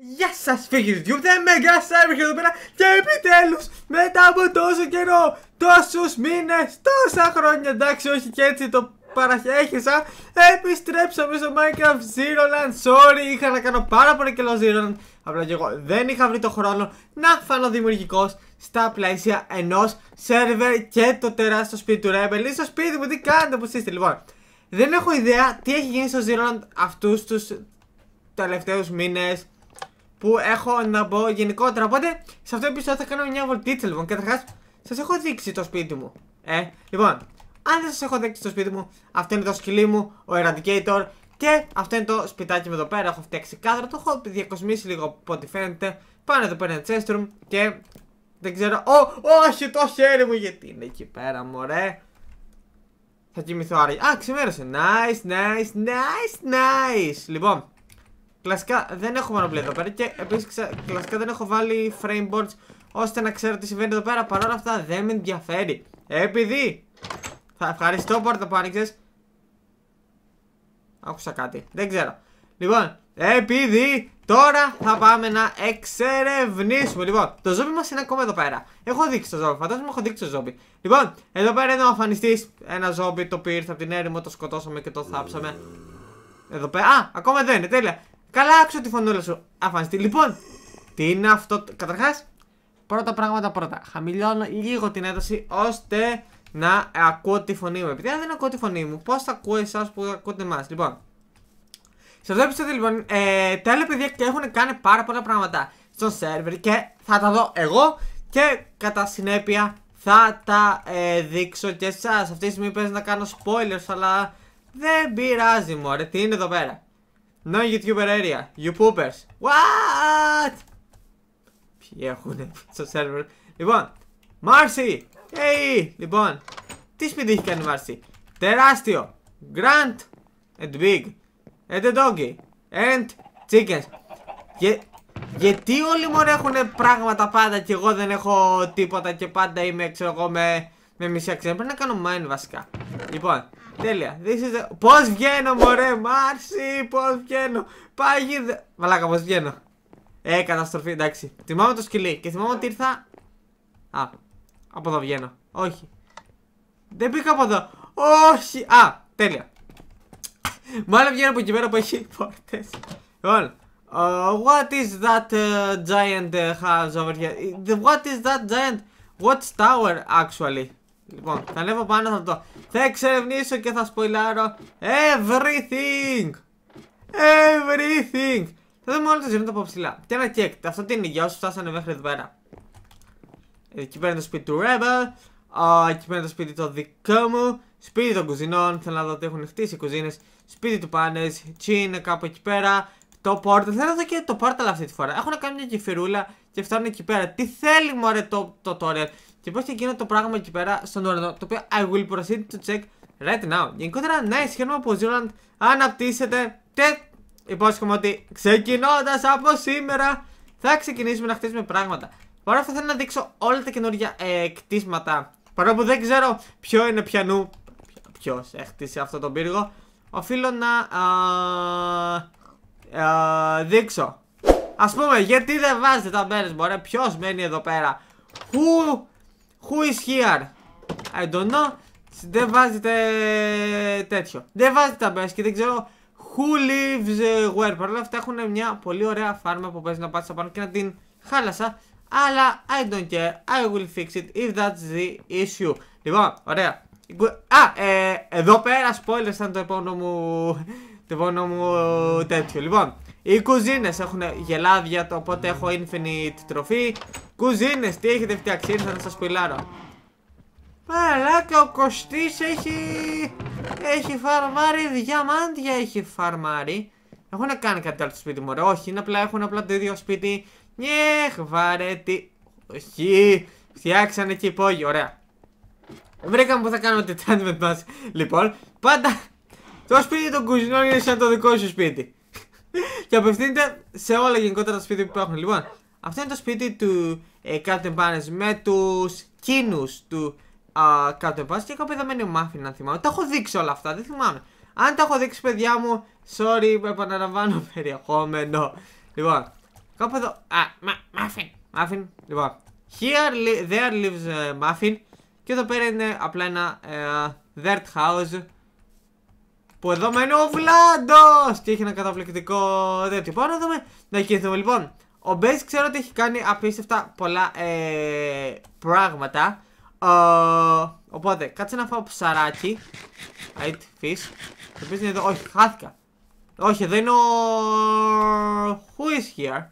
Γεια σας, φίλοι του YouTube, δεν με και εδώ πέρα και επιτέλους μετά από τόσο καιρό, τόσους μήνες, τόσα χρόνια, εντάξει, όχι και έτσι το παραχέχησα, επιστρέψαμε στο Minecraft Zero Land. Sorry, είχα να κάνω πάρα πολύ καιρό Zero Land. Απλά και εγώ δεν είχα βρει το χρόνο να φανώ δημιουργικός στα πλαίσια ενός σερβερ και το τεράστιο σπίτι του Rebel. Ή στο σπίτι μου, τι κάνετε που είστε, λοιπόν. Δεν έχω ιδέα τι έχει γίνει στο Zero Land αυτούς τους τελευταίους μήνες που έχω να μπω γενικότερα. Οπότε σε αυτό το επεισόδιο θα κάνω μια βολτίτσα λοιπόν. Καταρχάς, σας έχω δείξει το σπίτι μου. Ε, λοιπόν, αν δεν σας έχω δείξει το σπίτι μου, αυτό είναι το σκυλί μου, ο Eradicator. Και αυτό είναι το σπιτάκι μου εδώ πέρα. Έχω φτιάξει κάδρα, το έχω διακοσμήσει λίγο από ό,τι φαίνεται. Πάνω εδώ πέρα είναι chest και δεν ξέρω. Ω, όχι το χέρι μου γιατί είναι εκεί πέρα, μωρέ. Θα κοιμηθώ άραγε. Α, ξημέρωσε. Nice, nice, nice, nice. Λοιπόν, Κλασικά δεν έχω μονοπλέ εδώ πέρα και επίσης κλασικά δεν έχω βάλει frame boards ώστε να ξέρω τι συμβαίνει εδώ πέρα. Παρ' όλα αυτά δεν με ενδιαφέρει. Επειδή. Θα ευχαριστώ πόρτα που άνοιξες. Άκουσα κάτι. Δεν ξέρω. Λοιπόν, επειδή τώρα θα πάμε να εξερευνήσουμε. Λοιπόν, το ζόμπι μας είναι ακόμα εδώ πέρα. Έχω δείξει το ζόμπι. Φαντάζομαι έχω δείξει το ζόμπι. Λοιπόν, εδώ πέρα είναι ο αφανιστή. Ένα ζόμπι το οποίο ήρθε από την έρημο, το σκοτώσαμε και το θάψαμε. Εδώ πέρα. Α, ακόμα δεν είναι. Τέλεια. Καλά, άκουσα τη φωνούλα σου. Αφανιστή. Λοιπόν, τι είναι αυτό. Καταρχάς, πρώτα πράγματα πρώτα. Χαμηλώνω λίγο την ένταση ώστε να ακούω τη φωνή μου. Επειδή αν δεν ακούω τη φωνή μου, πώς θα ακούω εσάς που ακούτε εμάς. Λοιπόν, σε αυτό το επεισόδιο λοιπόν, ε, τα άλλα παιδιά έχουν κάνει πάρα πολλά πράγματα στο σερβερ και θα τα δω εγώ και κατά συνέπεια θα τα ε, δείξω και εσάς. Αυτή τη στιγμή παίζει να κάνω spoilers, αλλά δεν πειράζει, ρε, Τι είναι εδώ πέρα. No YouTuber area. you poopers What? Ποιοι έχουνε στο server. Λοιπόν, Marcy. Hey! Λοιπόν, τι σπίτι έχει κάνει η Marcy. Τεράστιο. Grand and big. And a doggy. And chickens. Και... Γιατί όλοι μόνο έχουν πράγματα πάντα και εγώ δεν έχω τίποτα και πάντα είμαι ξέρω εγώ με, με μισή αξία. Πρέπει να κάνω mine βασικά. Λοιπόν, Τέλεια. The... Πώς βγαίνω, μωρέ, Μάρση, πώς βγαίνω. δε... Μαλάκα, πώς βγαίνω. Ε, καταστροφή, εντάξει. Θυμάμαι το σκυλί και θυμάμαι ότι ήρθα. Α, από εδώ βγαίνω. Όχι. Δεν πήγα από εδώ. Όχι. Α, τέλεια. Μάλλον βγαίνω από εκεί πέρα που έχει πόρτες. Λοιπόν, Uh, what is that giant house over here? What is that giant? What's tower actually? Λοιπόν, θα ανέβω πάνω θα το... Θα εξερευνήσω και θα σποιλάρω everything! Everything! Θα δούμε όλα τα ζευγάρια από ψηλά. Και ένα κέκ, αυτό τι είναι για όσους φτάσανε μέχρι εδώ πέρα. Εκεί πέρα είναι το σπίτι του Rebel. εκεί πέρα είναι το σπίτι το δικό μου. Σπίτι των κουζινών, θέλω να δω τι έχουν χτίσει οι κουζίνες. Σπίτι του πάνες, Τσι είναι κάπου εκεί πέρα. Το πόρταλ, θέλω να δω και το πόρταλ αυτή τη φορά. Έχουν κάνει μια κυφυρούλα και φτάνουν εκεί πέρα. Τι θέλει μου το, το, το, και και εκείνο το πράγμα εκεί πέρα στον ουρανό, το οποίο I will proceed to check right now. Γενικότερα, ναι, χαίρομαι που ο Zealand αναπτύσσεται και υπόσχομαι ότι ξεκινώντας από σήμερα θα ξεκινήσουμε να χτίσουμε πράγματα. Παρ' αυτό θέλω να δείξω όλα τα καινούργια ε, κτίσματα. Παρόλο που δεν ξέρω ποιο είναι πιανού. Ποιος έχτισε αυτό τον πύργο, οφείλω να α, α, δείξω. Ας πούμε, γιατί δεν βάζετε τα μπέρε, μπορεί ποιος μένει εδώ πέρα. Who is here? I don't know. Δεν βάζετε τέτοιο. Δεν βάζετε τα μπες και δεν ξέρω who lives where. Παρ' όλα αυτά έχουν μια πολύ ωραία φάρμα που παίζει να πάτησα πάνω και να την χάλασα. Αλλά I don't care. I will fix it if that's the issue. Λοιπόν, ωραία. Α, ε, εδώ πέρα spoiler ήταν το επόμενο μου, το επόμενο μου τέτοιο. Λοιπόν, οι κουζίνες έχουν γελάδια, το οπότε έχω infinite τροφή. Κουζίνες! τι έχετε φτιάξει, ήρθα να σας πιλάρω. Παλάκα ο Κωστής έχει. Έχει φαρμάρει διαμάντια, έχει φαρμάρει. Έχουν κάνει κάτι άλλο στο σπίτι μου, Όχι, είναι απλά, έχουν απλά το ίδιο σπίτι. Νιέχ, βαρέτη. Όχι, φτιάξανε και υπόγειο, ωραία. Βρήκαμε που θα κάνουμε το με μας! Λοιπόν, πάντα το σπίτι των κουζινών είναι σαν το δικό σου σπίτι. και απευθύνεται σε όλα γενικότερα τα σπίτι που υπάρχουν. Λοιπόν, αυτό είναι το σπίτι του ε, Captain Barnes με τους κίνους του α, Captain από και κάπου εδώ μένει ο Μάφιν αν θυμάμαι. Τα έχω δείξει όλα αυτά, δεν θυμάμαι. Αν τα έχω δείξει, παιδιά μου, sorry, επαναλαμβάνω περιεχόμενο. Λοιπόν, κάπου εδώ. Α, μα, Μάφιν. Μάφιν. Λοιπόν, here, li there lives uh, Muffin. Και εδώ πέρα είναι απλά ένα uh, dirt house. Που εδώ μένει ο Βλάντο! Και έχει ένα καταπληκτικό τέτοιο. Πάμε να δούμε. Να κινηθούμε λοιπόν. Ο Μπέζ ξέρω ότι έχει κάνει απίστευτα πολλά ε, πράγματα. Ε, οπότε, κάτσε να φάω ψαράκι. Αϊτ, φις. Το οποίο είναι εδώ. Όχι, χάθηκα. Όχι, εδώ είναι ο... Who is here?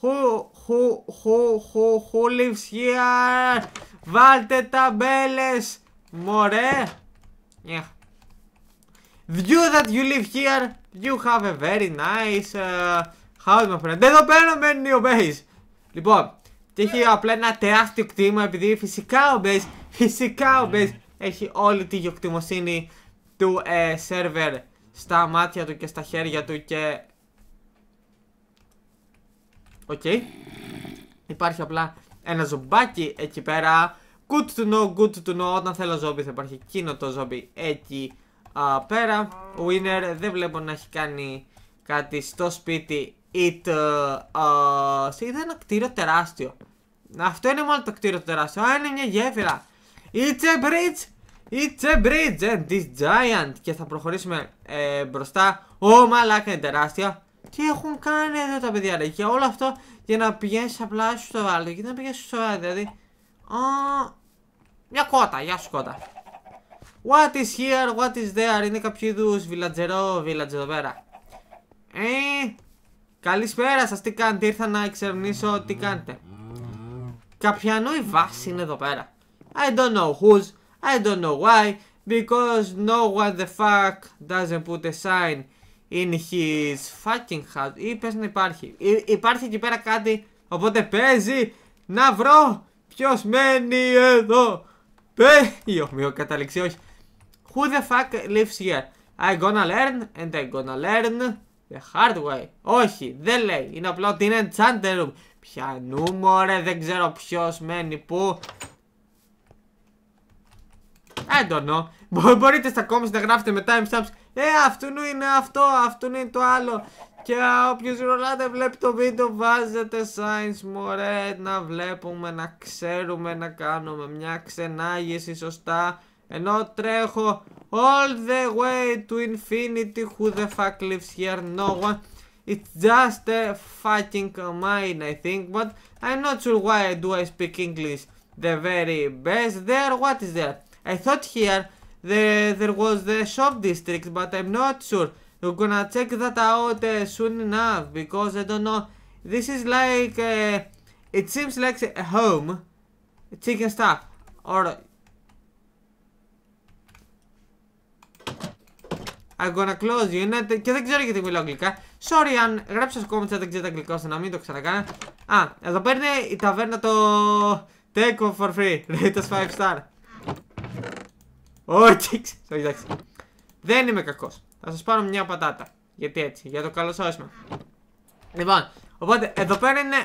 Who, who, who, who, who lives here? Βάλτε ταμπέλες! Μωρέ! Yeah. view that you live here, you have a very nice... Uh, Χάος my friend. Εδώ πέρα μένει ο Μπέις Λοιπόν, και έχει απλά ένα τεράστιο κτήμα επειδή φυσικά ο Μπέις φυσικά ο Μπέις έχει όλη τη γεωκτημοσύνη του ε, σερβερ στα μάτια του και στα χέρια του και... Οκ. Okay. Υπάρχει απλά ένα ζουμπάκι εκεί πέρα. Good to know, good to know. Όταν θέλω ζόμπι θα υπάρχει εκείνο το ζόμπι εκεί α, πέρα. Winner δεν βλέπω να έχει κάνει κάτι στο σπίτι it, uh, σε είδα ένα κτίριο τεράστιο. Αυτό είναι μόνο το κτίριο τεράστιο. Α, είναι μια γέφυρα. It's a bridge. It's a bridge and this giant. Και θα προχωρήσουμε ε, μπροστά. Ω, μαλάκα είναι τεράστια. Τι έχουν κάνει εδώ τα παιδιά, ρε. Και όλο αυτό για να πηγαίνεις απλά στο βάλτο. Και να πηγαίνεις στο βάλτο, δηλαδή. Α, μια κότα, γεια σου κότα. What is here, what is there. Είναι κάποιο είδους βιλατζερό, βιλατζερό εδώ πέρα. Ε, Καλησπέρα σας τι κάνετε, ήρθα να εξερευνήσω τι κάνετε. Καπιανού η βάση είναι εδώ πέρα. I don't know who's, I don't know why, because no one the fuck doesn't put a sign in his fucking house. Ή πες να υπάρχει. υπάρχει εκεί πέρα κάτι, οπότε παίζει να βρω ποιος μένει εδώ. Πε! η ομοιοκαταληξία, όχι. Who the fuck lives here? I gonna learn and I gonna learn The hard way. Όχι, δεν λέει. Είναι απλά ότι είναι enchanted room. Πιανού δεν ξέρω ποιος μένει που. I Μπορείτε στα comments να γράφετε με timestamps. Ε, αυτού είναι αυτό, αυτού είναι το άλλο. Και όποιος ρολάτε βλέπει το βίντεο βάζετε signs μωρέ να βλέπουμε, να ξέρουμε, να κάνουμε μια ξενάγηση σωστά. Ενώ τρέχω all the way to infinity who the fuck lives here no one it's just a fucking mine I think but I'm not sure why do I speak English the very best there what is there I thought here the, there was the shop district but I'm not sure we're gonna check that out uh, soon enough because I don't know this is like uh, it seems like a home chicken stuff or I'm gonna close you. Είναι... Και δεν ξέρω γιατί μιλάω αγγλικά. Sorry αν γράψω comments θα δεν ξέρετε αγγλικά ώστε να μην το ξανακάνω. Α, εδώ παίρνει η ταβέρνα το. Take off for free. Rate 5 star. Όχι, εντάξει. Δεν είμαι κακός. Θα σας πάρω μια πατάτα. Γιατί έτσι, για το καλό σώσμα. Λοιπόν, οπότε εδώ πέρα είναι.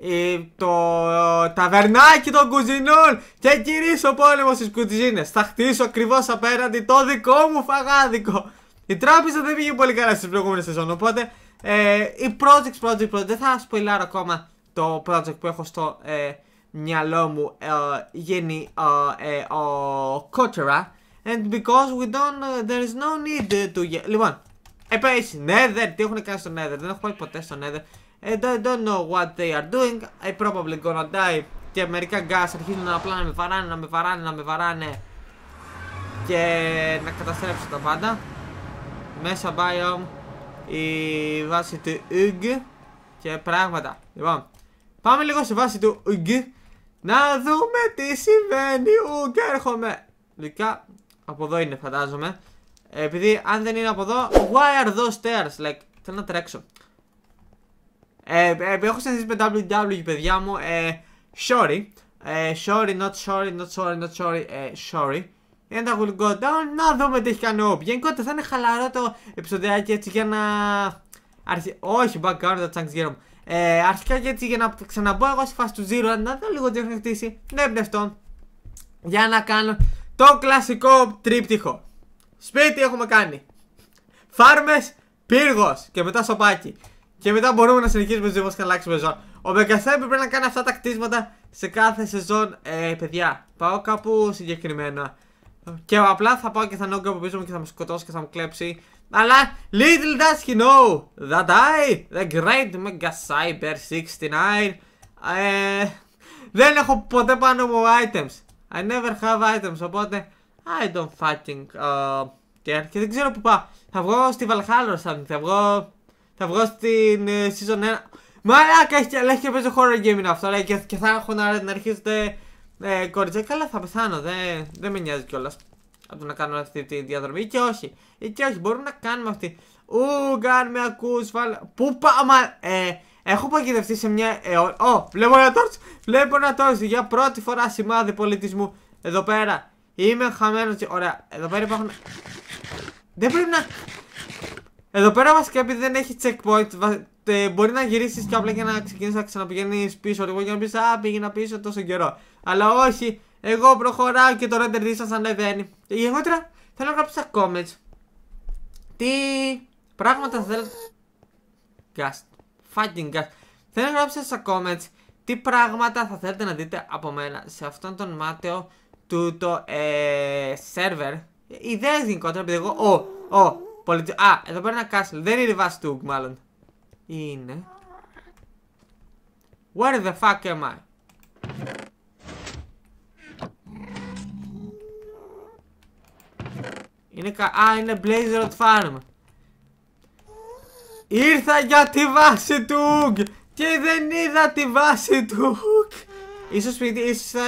Ε, το ε, ταβερνάκι των κουζινών και κυρίσω πόλεμο στις κουζίνες. Θα χτίσω ακριβώς απέναντι το δικό μου φαγάδικο. Η τράπεζα δεν πήγε πολύ καλά στις προηγούμενες σεζόν, οπότε ε, η project, project, project, δεν θα σποιλάρω ακόμα το project που έχω στο ε, μυαλό μου ε, γίνει ε, ο Κότσερα And because we don't, there is no need to... Λοιπόν, επίσης, Nether, ναι, τι έχουν κάνει στο Nether, δεν έχω πάει ποτέ στο Nether. I don't know what they are doing. I probably gonna die. Και μερικά γκάς αρχίζουν να απλά να με βαράνε, να με βαράνε, να με βαράνε. Και να καταστρέψω τα πάντα. Μέσα biome η βάση του UG και πράγματα. Λοιπόν, πάμε λίγο στη βάση του UG. Να δούμε τι συμβαίνει. UG έρχομαι. από εδώ είναι φαντάζομαι. Ε, επειδή αν δεν είναι από εδώ, why are those stairs? Like, θέλω να τρέξω. Ε, ε, έχω συνηθίσει με WW, e, παιδιά μου. Ε, sorry. Ε, sorry, not sorry, not sorry, not sorry. Ε, sorry. And I will go down. Να δούμε τι έχει κάνει ο Γενικότερα θα είναι χαλαρό το επεισοδιάκι έτσι για να. Αρχι... Όχι, background, τα chunks γύρω μου. Ε, αρχικά και έτσι για να ξαναμπω εγώ στη φάση του Zero. Να δω λίγο τι έχουν χτίσει. Ναι, πνευτό. Για να κάνω το κλασικό τρίπτυχο. Σπίτι έχουμε κάνει. Φάρμες, πύργος και μετά σοπάκι. Και μετά μπορούμε να συνεχίσουμε ζωή μας και να αλλάξουμε ζώα. Ο Μεγκαθέ πρέπει να κάνει αυτά τα κτίσματα σε κάθε σεζόν. Ε, παιδιά, πάω κάπου συγκεκριμένα. Και απλά θα πάω και θα νόγκω από πίσω μου και θα με σκοτώσει και θα μου κλέψει. Αλλά little does he know that I, the great Mega Cyber 69, ε, δεν έχω ποτέ πάνω μου items. I never have items, οπότε I don't fucking uh, care. Και δεν ξέρω που πάω. Θα βγω στη Valhalla σαν, θα βγω θα βγω στην ε, season 1. Μαλάκα έχει αλλά έχει και παίζει horror gaming αυτό. Ρε, και, και θα έχω να, να αρχίσετε ε, Καλά, θα πεθάνω. Δεν, δεν με νοιάζει κιόλας από το να κάνουμε αυτή τη διαδρομή. Και όχι. Ε, και όχι, μπορούμε να κάνουμε αυτή. Ου, με ακούς, Πού πάμε, ε, έχω παγιδευτεί σε μια... Ε, ο, βλέπω ένα τόρτς, βλέπω ένα τόρτς, για πρώτη φορά σημάδι πολιτισμού. Εδώ πέρα, είμαι χαμένος Ωραία, εδώ πέρα υπάρχουν... Δεν πρέπει να... Εδώ πέρα βασικά επειδή δεν έχει checkpoint, μπορεί να γυρίσεις και απλά και να ξεκινήσεις να ξαναπηγαίνεις πίσω. Εγώ για να πεις Α, πήγαινα πίσω τόσο καιρό. Αλλά όχι, εγώ προχωράω και το render distance ανεβαίνει. Γενικότερα θέλω να γράψω στα comments. Τι πράγματα θέλετε. Γκάστ. Fucking γκάστ. Θέλω να γραψω στα comments τι πράγματα θα θέλετε να δείτε από μένα σε αυτόν τον μάταιο τουτο ε, server. Ιδέες γενικότερα επειδή εγώ. Ο, ο, Πολιτι... Α, εδώ πέρα ένα castle. Δεν είναι βάση του, μάλλον. Είναι. Where the fuck am I? Είναι κα... Α, είναι Blaze Road Farm. Ήρθα για τη βάση του Ουγγ και δεν είδα τη βάση του Ουγγ. Ίσως σπίτι, ίσως θα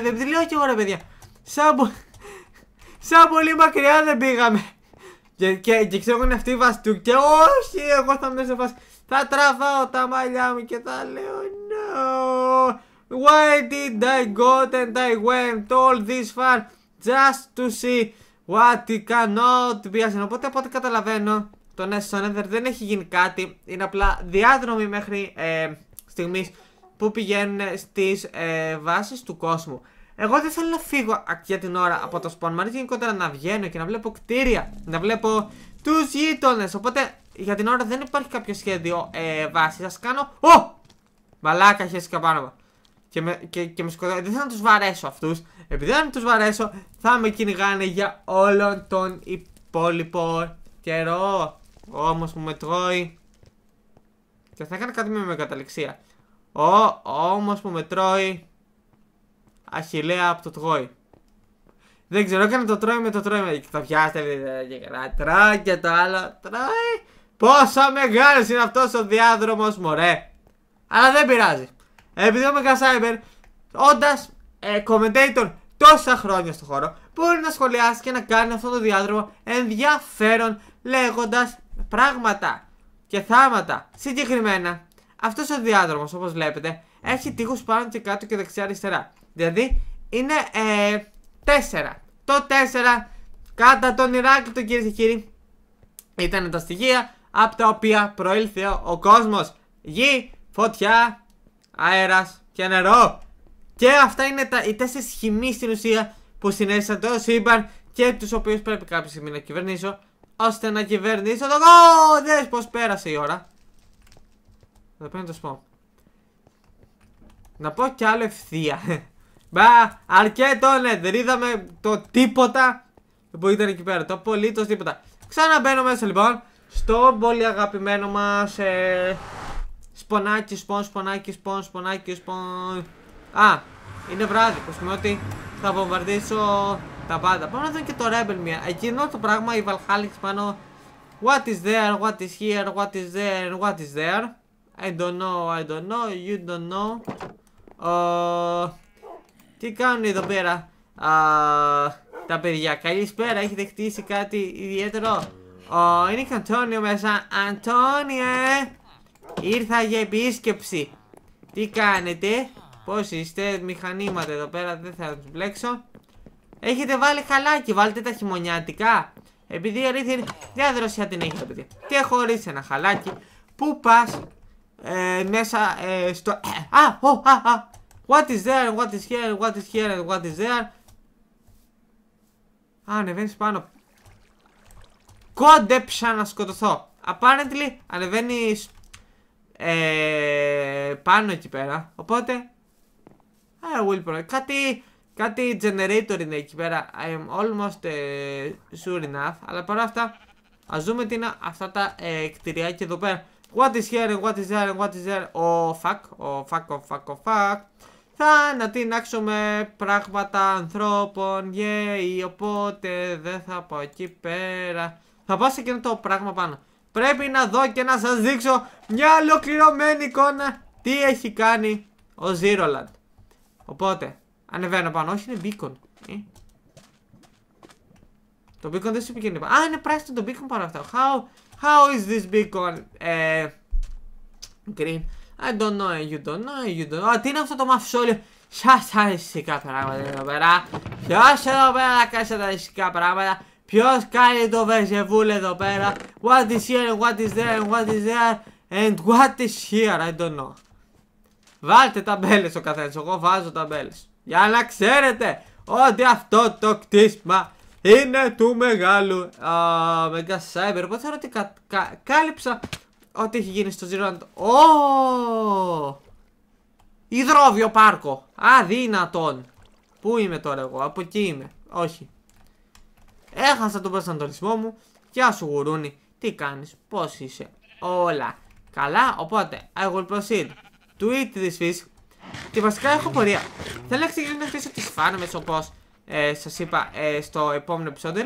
Δεν να λέω κι εγώ ρε παιδιά. Σαν, Σαν πολύ μακριά δεν πήγαμε. Και, και, και ξέρω είναι αυτή η βάση του. Και όχι, εγώ θα είμαι σε Θα τραβάω τα μαλλιά μου και θα λέω no. Why did I go and I went all this far just to see what it cannot be Οπότε από ό,τι καταλαβαίνω, το Nest Ender δεν έχει γίνει κάτι. Είναι απλά διάδρομοι μέχρι ε, στιγμής που πηγαίνουν στις ε, βάσεις του κόσμου. Εγώ δεν θέλω να φύγω για την ώρα από το spawn. Μ' αρέσει γενικότερα να βγαίνω και να βλέπω κτίρια, να βλέπω τους γείτονες. Οπότε για την ώρα δεν υπάρχει κάποιο σχέδιο ε, βάση. Ας κάνω. Ω! Μαλάκα χέστηκα πάνω Και με, και, και με σκοτώ. Δεν θέλω να τους βαρέσω αυτούς. Επειδή δεν τους βαρέσω, θα με κυνηγάνε για όλον τον υπόλοιπο καιρό. Όμως μου μετρώει. Και θα έκανα κάτι με μεγαταληξία. Ο, όμω που μετρώει Αχιλέα από το Τγόι. Δεν ξέρω, έκανε το τρώει με το τρώει με τα πιάστε και τρώει και το άλλο τρώει. Πόσο μεγάλος είναι αυτός ο διάδρομος μωρέ. Αλλά δεν πειράζει. Επειδή ο Μεγασάιμπερ, όντας ε, τόσα χρόνια στο χώρο, μπορεί να σχολιάσει και να κάνει αυτό το διάδρομο ενδιαφέρον λέγοντας πράγματα και θάματα συγκεκριμένα. αυτός ο διάδρομος, όπως βλέπετε έχει τείχους πάνω και κάτω και δεξιά αριστερά. Δηλαδή είναι ε, 4. Το 4 κατά τον του κυρίε και κύριοι ήταν τα στοιχεία από τα οποία προήλθε ο κόσμος. Γη, φωτιά, αέρας και νερό. Και αυτά είναι τα, οι τέσσερις χυμοί στην ουσία που συνέστησαν το σύμπαν και τους οποίους πρέπει κάποια στιγμή να κυβερνήσω ώστε να κυβερνήσω το δες πως πέρασε η ώρα. Θα πρέπει να το σου Να πω κι άλλο ευθεία. Μπα, αρκετό ναι, δεν είδαμε το τίποτα που ήταν εκεί πέρα, το απολύτως τίποτα Ξαναμπαίνω μέσα λοιπόν, στο πολύ αγαπημένο μας ε, Σπονάκι, σπον, σπονάκι, σπον, σπονάκι, σπον Α, είναι βράδυ, που σημαίνει ότι θα βομβαρδίσω τα πάντα Πάμε να δούμε και το Rebel μια, εκείνο το πράγμα η Valhalla πάνω What is there, what is here, what is there, what is there I don't know, I don't know, you don't know uh, τι κάνουν εδώ πέρα τα παιδιά. Καλησπέρα, έχετε χτίσει κάτι ιδιαίτερο. Ο, είναι και Αντώνιο μέσα. Αντώνιε! Ήρθα για επίσκεψη. Τι κάνετε, πώς είστε, μηχανήματα εδώ πέρα, δεν θα τους μπλέξω. Έχετε βάλει χαλάκι, βάλτε τα χειμωνιάτικα. Επειδή η αλήθεια είναι. Διαδροσιά την έχει τα παιδιά. Και χωρίς ένα χαλάκι. Πού πας ε, μέσα ε, στο. Α, ο, What is there, what is here, what is here what is there. Α, ανεβαίνεις πάνω. Κόντεψα να σκοτωθώ. Apparently ανεβαίνεις πάνω εκεί πέρα. Οπότε... I will probably, Κάτι... Κάτι generator είναι εκεί πέρα. I am almost sure enough. Αλλά παρά αυτά... Ας δούμε τι είναι αυτά τα ε, κτηριάκια εδώ πέρα. What is here what is there what is there. Oh fuck, oh fuck, oh fuck, oh fuck θα ανατινάξουμε πράγματα ανθρώπων, yeah, οπότε δεν θα πάω εκεί πέρα. Θα πάω σε εκείνο το πράγμα πάνω. Πρέπει να δω και να σας δείξω μια ολοκληρωμένη εικόνα τι έχει κάνει ο Ζήρολαντ. Οπότε, ανεβαίνω πάνω. Όχι, είναι μπίκον. Ε. Το μπίκον δεν σου πηγαίνει πάνω. Α, είναι πράσινο το μπίκον πάνω αυτό. How, how is this beacon ε, green? I don't know, you don't know, you don't know. Α, τι είναι αυτό το μαυσόλιο. Σα αριστικά πράγματα εδώ πέρα. Ποιος εδώ πέρα να κάνει τα αριστικά πράγματα. Ποιος κάνει το βεζεβούλ εδώ πέρα. What is here, what is there, what is there. And what is here, I don't know. Βάλτε μπέλε ο καθένας. Εγώ βάζω τα μπέλε. Για να ξέρετε ότι αυτό το κτίσμα είναι του μεγάλου. Uh, Cyber. Οπότε θεωρώ ότι κα, κα, κάλυψα Ό,τι έχει γίνει στο Zero Oh! Ιδρόβιο πάρκο. Αδύνατον. Πού είμαι τώρα εγώ. Από εκεί είμαι. Όχι. Έχασα τον προσανατολισμό μου. Γεια σου γουρούνι. Τι κάνεις. Πώς είσαι. Όλα. Καλά. Οπότε. I will proceed. To eat this fish. Και βασικά έχω πορεία. Θέλω να ξεκινήσω να χτίσω τις φάρμες όπως ε, σας είπα ε, στο επόμενο επεισόδιο.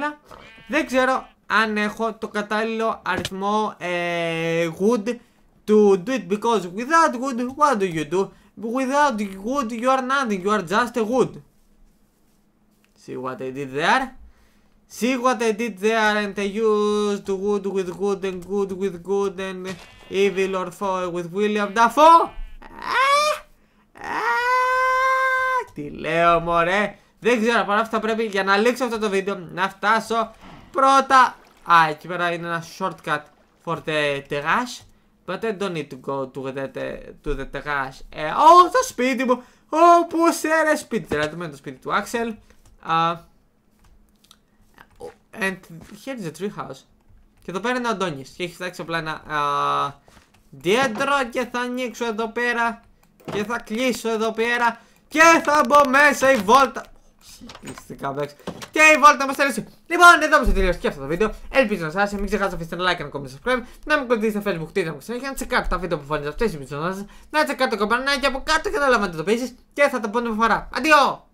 Δεν ξέρω αν έχω το κατάλληλο αριθμό ε, wood to do it because without wood what do you do without wood you are nothing you are just a wood see what I did there see what I did there and I used wood with good and good with good and evil or foe with William Dafoe τι λέω μωρέ δεν ξέρω παρά αυτά πρέπει για να λήξω αυτό το βίντεο να φτάσω πρώτα. Α, εκεί πέρα είναι ένα shortcut for the terrace. But I don't need to go to the, to the terrace. Ε, oh, το σπίτι μου. Oh, πού είσαι σπίτι. Δηλαδή, με το σπίτι του Axel. Uh, and here is the treehouse. Και εδώ πέρα είναι ο Αντώνης. Και έχει φτιάξει απλά ένα uh, και θα ανοίξω εδώ πέρα. Και θα κλείσω εδώ πέρα. Και θα μπω μέσα η βόλτα. Συγκριστικά, εντάξει. Και η βόλτα μας αρέσει. Λοιπόν, εδώ σε τελείωσε και αυτό το βίντεο. Ελπίζω να σας άρεσε. Μην ξεχάσετε να αφήσετε ένα like και ένα comment subscribe. Να μην κοντήσετε στο facebook, τι μου συνέχεια. Να τσεκάτε τα βίντεο που φάνηκε αυτέ οι πιτσονάδε. Να τσεκάτε το καμπανάκι από κάτω και να λάβετε το πίσει. Και θα τα πούμε με φορά. Αντίο!